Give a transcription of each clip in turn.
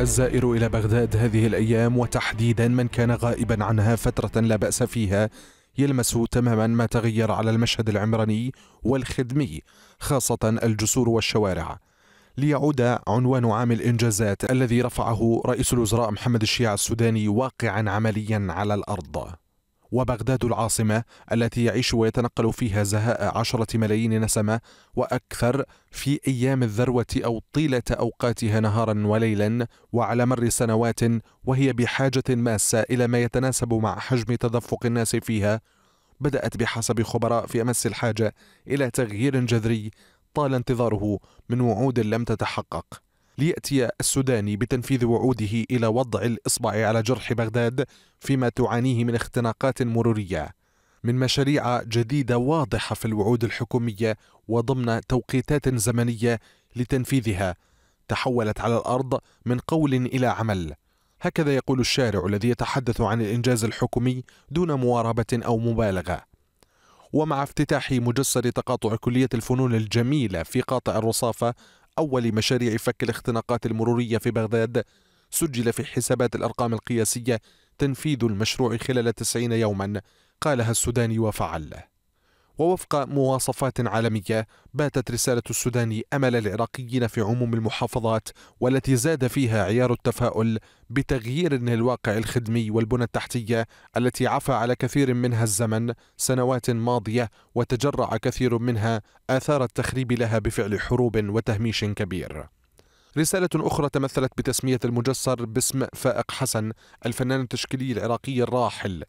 الزائر إلى بغداد هذه الأيام وتحديدا من كان غائبا عنها فترة لا بأس فيها يلمس تماما ما تغير على المشهد العمراني والخدمي خاصة الجسور والشوارع ليعود عنوان عام الإنجازات الذي رفعه رئيس الوزراء محمد الشيع السوداني واقعا عمليا على الأرض وبغداد العاصمة التي يعيش ويتنقل فيها زهاء عشرة ملايين نسمة وأكثر في أيام الذروة أو طيلة أوقاتها نهارا وليلا وعلى مر سنوات وهي بحاجة ماسة إلى ما يتناسب مع حجم تدفق الناس فيها بدأت بحسب خبراء في أمس الحاجة إلى تغيير جذري طال انتظاره من وعود لم تتحقق ليأتي السوداني بتنفيذ وعوده إلى وضع الإصبع على جرح بغداد فيما تعانيه من اختناقات مرورية من مشاريع جديدة واضحة في الوعود الحكومية وضمن توقيتات زمنية لتنفيذها تحولت على الأرض من قول إلى عمل هكذا يقول الشارع الذي يتحدث عن الإنجاز الحكومي دون مواربة أو مبالغة ومع افتتاح مجسر تقاطع كلية الفنون الجميلة في قاطع الرصافة أول مشاريع فك الاختناقات المرورية في بغداد سجل في حسابات الأرقام القياسية تنفيذ المشروع خلال 90 يوما قالها السوداني وفعله ووفق مواصفات عالمية باتت رسالة السودان أمل العراقيين في عموم المحافظات والتي زاد فيها عيار التفاؤل بتغيير للواقع الخدمي والبنى التحتية التي عفى على كثير منها الزمن سنوات ماضية وتجرع كثير منها آثار التخريب لها بفعل حروب وتهميش كبير رسالة أخرى تمثلت بتسمية المجسر باسم فائق حسن الفنان التشكيلي العراقي الراحل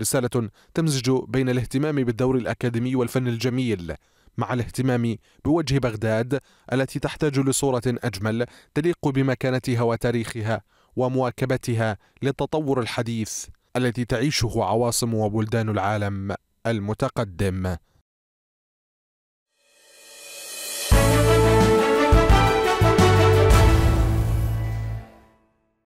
رسالة تمزج بين الاهتمام بالدور الأكاديمي والفن الجميل مع الاهتمام بوجه بغداد التي تحتاج لصورة أجمل تليق بمكانتها وتاريخها ومواكبتها للتطور الحديث الذي تعيشه عواصم وبلدان العالم المتقدم